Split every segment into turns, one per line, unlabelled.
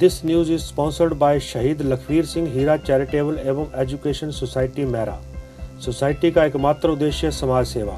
this news is sponsored by शहीद Lakhvir Singh Heera charitable एवं education society Maira society का एकमात्र उद्देश्य समाज सेवा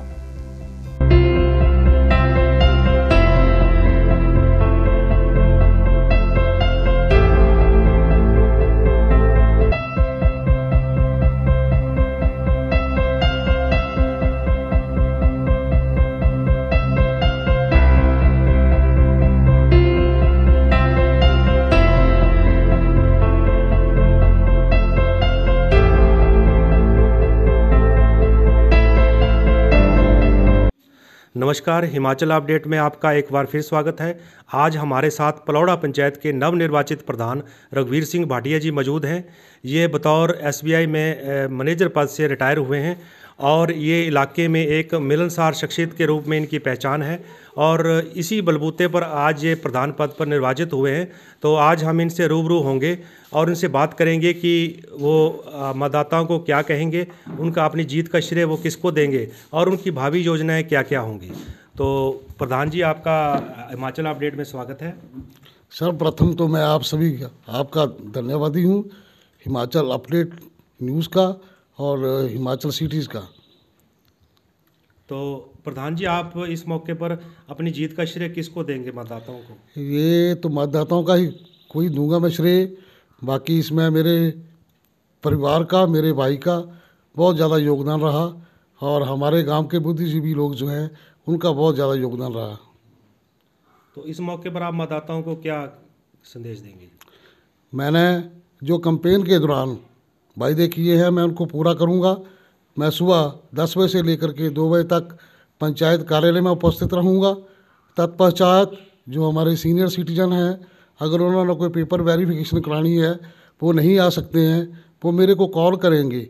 नमस्कार हिमाचल अपडेट में आपका एक बार फिर स्वागत है आज हमारे साथ पलौड़ा पंचायत के नवनिर्वाचित प्रधान रघुवीर सिंह भाटिया जी मौजूद हैं ये बतौर एसबीआई में मैनेजर पद से रिटायर हुए हैं और ये इलाके में एक मिलनसार शख्सियत के रूप में इनकी पहचान है और इसी बलबूते पर आज ये प्रधान पद पर निर्वाचित हुए हैं तो आज हम इनसे रूबरू होंगे और इनसे बात करेंगे कि वो मतदाताओं को क्या कहेंगे उनका अपनी जीत का श्रेय वो किसको देंगे और उनकी भावी योजनाएँ क्या क्या होंगी तो प्रधान जी आपका
हिमाचल अपडेट में स्वागत है सर्वप्रथम तो मैं आप सभी का आपका धन्यवादी हूँ हिमाचल अपडेट न्यूज़ का और हिमाचल सिटीज़ का
तो प्रधान जी आप इस मौके पर अपनी जीत का श्रेय किसको देंगे मतदाताओं
को ये तो मतदाताओं का ही कोई दूंगा मैं श्रेय बाकी इसमें मेरे परिवार का मेरे भाई का बहुत ज़्यादा योगदान रहा और हमारे गांव के बुद्धिजीवी लोग जो हैं उनका बहुत ज़्यादा योगदान रहा
तो इस मौके पर आप मतदाताओं को क्या संदेश देंगे
मैंने जो कंपेन के दौरान भाई देखिए है मैं उनको पूरा करूँगा मैं सुबह दस बजे से लेकर के दो बजे तक पंचायत कार्यालय में उपस्थित रहूँगा तत्पश्चात जो हमारे सीनियर सिटीजन हैं अगर उन्होंने कोई पेपर वेरिफिकेशन करानी है वो नहीं आ सकते हैं वो मेरे को कॉल करेंगे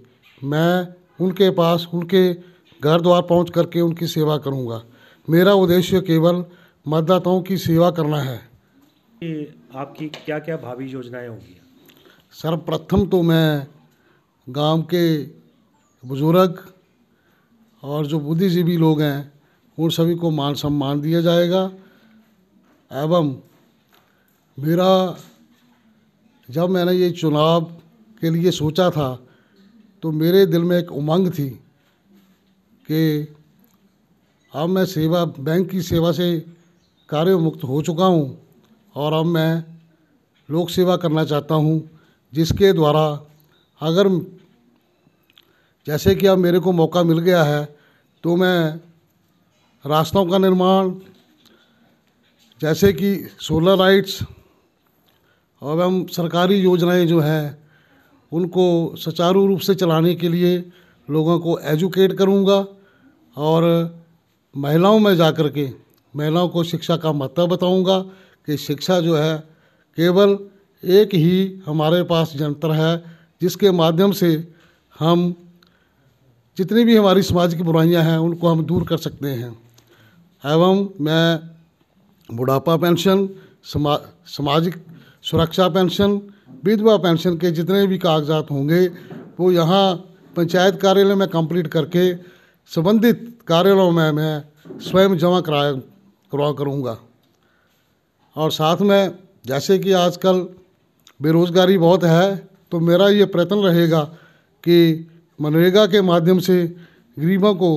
मैं उनके पास उनके घर द्वार पहुँच करके उनकी सेवा करूँगा मेरा उद्देश्य केवल मतदाताओं की सेवा करना है
आपकी क्या क्या भावी योजनाएं होंगी
सर्वप्रथम तो मैं गांव के बुज़ुर्ग और जो बुद्धिजीवी लोग हैं उन सभी को मान सम्मान दिया जाएगा एवं मेरा जब मैंने ये चुनाव के लिए सोचा था तो मेरे दिल में एक उमंग थी कि अब मैं सेवा बैंक की सेवा से कार्य मुक्त हो चुका हूँ और अब मैं लोक सेवा करना चाहता हूँ जिसके द्वारा अगर जैसे कि अब मेरे को मौका मिल गया है तो मैं रास्तों का निर्माण जैसे कि सोलर लाइट्स और हम सरकारी योजनाएं जो हैं उनको सुचारू रूप से चलाने के लिए लोगों को एजुकेट करूंगा और महिलाओं में जा कर के महिलाओं को शिक्षा का महत्व बताऊंगा कि शिक्षा जो है केवल एक ही हमारे पास जंतर है जिसके माध्यम से हम जितनी भी हमारी समाज की बुराइयां हैं उनको हम दूर कर सकते हैं एवं मैं बुढ़ापा पेंशन समा सामाजिक सुरक्षा पेंशन विधवा पेंशन के जितने भी कागजात होंगे वो यहाँ पंचायत कार्यालय में कंप्लीट करके संबंधित कार्यालयों में मैं स्वयं जमा कराया करवा करूँगा और साथ में जैसे कि आजकल बेरोज़गारी बहुत है तो मेरा ये प्रयत्न रहेगा कि मनरेगा के माध्यम से गरीबों को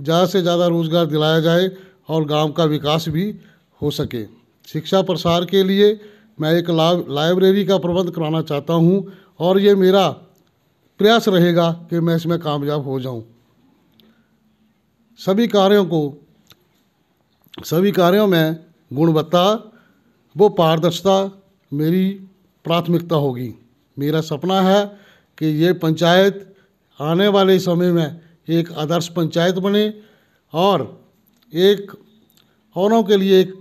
ज़्यादा से ज़्यादा रोज़गार दिलाया जाए और गांव का विकास भी हो सके शिक्षा प्रसार के लिए मैं एक लाइब्रेरी का प्रबंध कराना चाहता हूं और ये मेरा प्रयास रहेगा कि मैं इसमें कामयाब हो जाऊं सभी कार्यों को सभी कार्यों में गुणवत्ता वो पारदर्शिता मेरी प्राथमिकता होगी मेरा सपना है कि ये पंचायत आने वाले समय में एक आदर्श पंचायत बने और एक औरों के लिए एक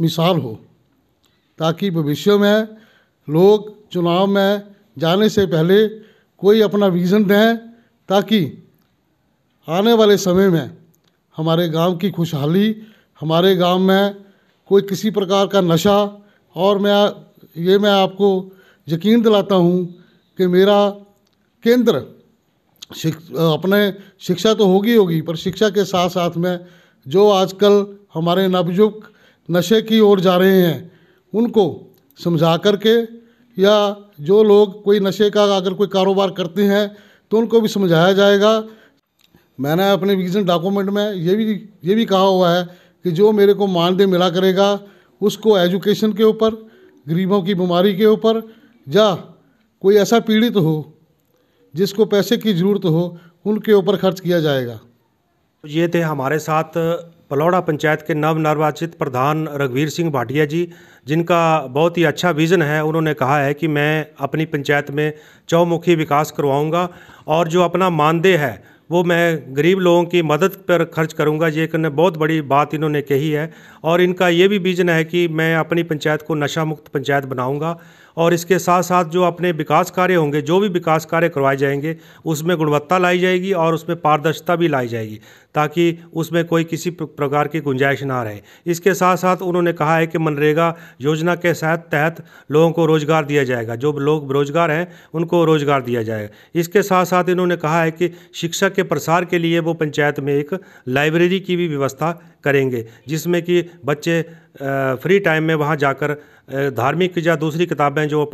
मिसाल हो ताकि भविष्य में लोग चुनाव में जाने से पहले कोई अपना विज़न दें ताकि आने वाले समय में हमारे गांव की खुशहाली हमारे गांव में कोई किसी प्रकार का नशा और मैं ये मैं आपको यकीन दिलाता हूँ कि मेरा केंद्र शिक्ष अपने शिक्षा तो होगी होगी पर शिक्षा के साथ साथ में जो आजकल हमारे नवयुवक नशे की ओर जा रहे हैं उनको समझा कर के या जो लोग कोई नशे का अगर कोई कारोबार करते हैं तो उनको भी समझाया जाएगा मैंने अपने विजन डॉक्यूमेंट में ये भी ये भी कहा हुआ है कि जो मेरे को मानदेय मिला करेगा उसको एजुकेशन के ऊपर गरीबों की बीमारी के ऊपर या कोई ऐसा पीड़ित हो जिसको पैसे की ज़रूरत हो उनके ऊपर खर्च किया जाएगा
तो ये थे हमारे साथ पलौड़ा पंचायत के नव निर्वाचित प्रधान रघुवीर सिंह भाटिया जी जिनका बहुत ही अच्छा विज़न है उन्होंने कहा है कि मैं अपनी पंचायत में चौमुखी विकास करवाऊंगा और जो अपना मानदेय है वो मैं गरीब लोगों की मदद पर खर्च करूंगा ये एक बहुत बड़ी बात इन्होंने कही है और इनका ये भी विज़न है कि मैं अपनी पंचायत को नशा मुक्त पंचायत बनाऊँगा और इसके साथ साथ जो अपने विकास कार्य होंगे जो भी विकास कार्य करवाए जाएंगे उसमें गुणवत्ता लाई जाएगी और उसमें पारदर्शिता भी लाई जाएगी ताकि उसमें कोई किसी प्रकार की गुंजाइश ना रहे इसके साथ साथ उन्होंने कहा है कि मनरेगा योजना के साथ तहत लोगों को रोज़गार दिया जाएगा जो लोग बेरोजगार हैं उनको रोज़गार दिया जाएगा इसके साथ साथ इन्होंने कहा है कि शिक्षा के प्रसार के लिए वो पंचायत में एक लाइब्रेरी की भी व्यवस्था करेंगे जिसमें कि बच्चे फ्री टाइम में वहाँ जाकर धार्मिक या दूसरी किताबें जो